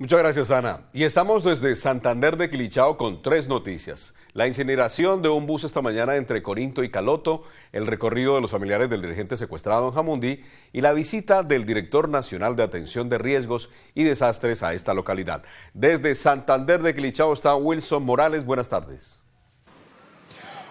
Muchas gracias, Ana. Y estamos desde Santander de Quilichao con tres noticias. La incineración de un bus esta mañana entre Corinto y Caloto, el recorrido de los familiares del dirigente secuestrado don Jamundí y la visita del director nacional de atención de riesgos y desastres a esta localidad. Desde Santander de Quilichao está Wilson Morales. Buenas tardes.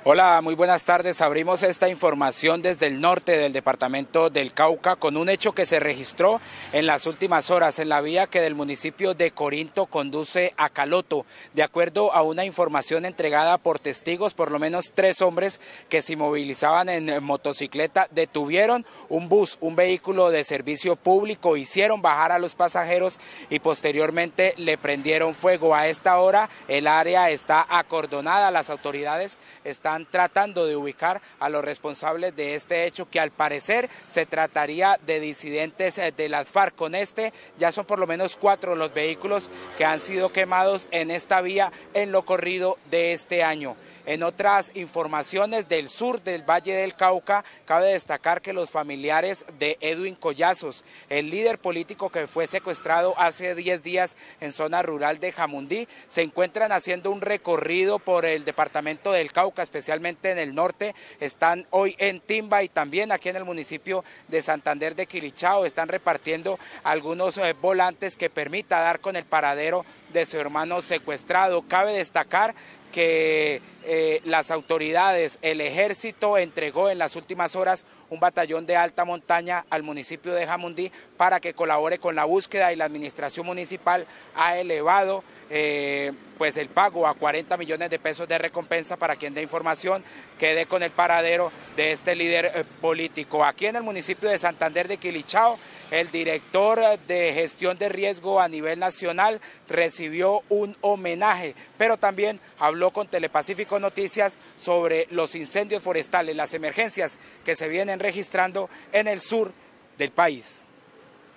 Hola, muy buenas tardes. Abrimos esta información desde el norte del departamento del Cauca con un hecho que se registró en las últimas horas en la vía que del municipio de Corinto conduce a Caloto. De acuerdo a una información entregada por testigos, por lo menos tres hombres que se movilizaban en motocicleta detuvieron un bus, un vehículo de servicio público, hicieron bajar a los pasajeros y posteriormente le prendieron fuego. A esta hora el área está acordonada, las autoridades están están tratando de ubicar a los responsables de este hecho, que al parecer se trataría de disidentes eh, de las FARC. Con este ya son por lo menos cuatro los vehículos que han sido quemados en esta vía en lo corrido de este año. En otras informaciones del sur del Valle del Cauca, cabe destacar que los familiares de Edwin Collazos, el líder político que fue secuestrado hace 10 días en zona rural de Jamundí, se encuentran haciendo un recorrido por el departamento del Cauca, especialmente en el norte. Están hoy en Timba y también aquí en el municipio de Santander de Quilichao. Están repartiendo algunos eh, volantes que permita dar con el paradero de su hermano secuestrado. Cabe destacar que eh, las autoridades, el ejército entregó en las últimas horas un batallón de alta montaña al municipio de Jamundí para que colabore con la búsqueda y la administración municipal ha elevado eh, pues el pago a 40 millones de pesos de recompensa para quien dé información quede con el paradero de este líder eh, político. Aquí en el municipio de Santander de Quilichao, el director de gestión de riesgo a nivel nacional recibió un homenaje, pero también habló con Telepacífico Noticias sobre los incendios forestales, las emergencias que se vienen registrando en el sur del país.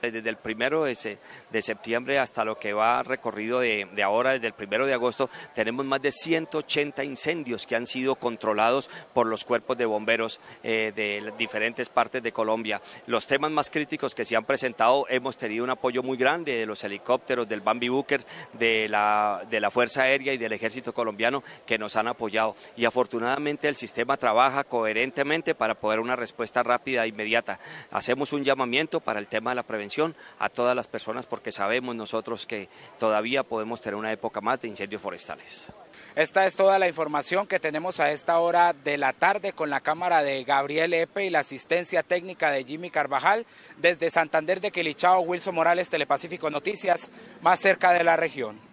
Eh, desde el primero de, septiembre hasta lo que va recorrido de, ahora, desde el primero de agosto, tenemos más de 180 incendios que han sido controlados por los cuerpos de bomberos eh, de diferentes partes de Colombia. Los temas más críticos que se han presentado, hemos tenido un apoyo muy grande de los helicópteros, del Bambi Booker, de la, de la Fuerza Aérea y del Ejército Colombiano que nos han apoyado. Y afortunadamente el sistema trabaja coherentemente para poder una respuesta rápida e inmediata. Hacemos un llamamiento para el tema de la prevención a todas las personas porque sabemos nosotros que todavía podemos tener una época más de incendios forestales. Esta es toda la información que tenemos a esta hora de la tarde con la cámara de Gabriel Epe y la asistencia técnica de Jimmy Carvajal desde Santander de Quilichao, Wilson Morales, Telepacífico Noticias, más cerca de la región.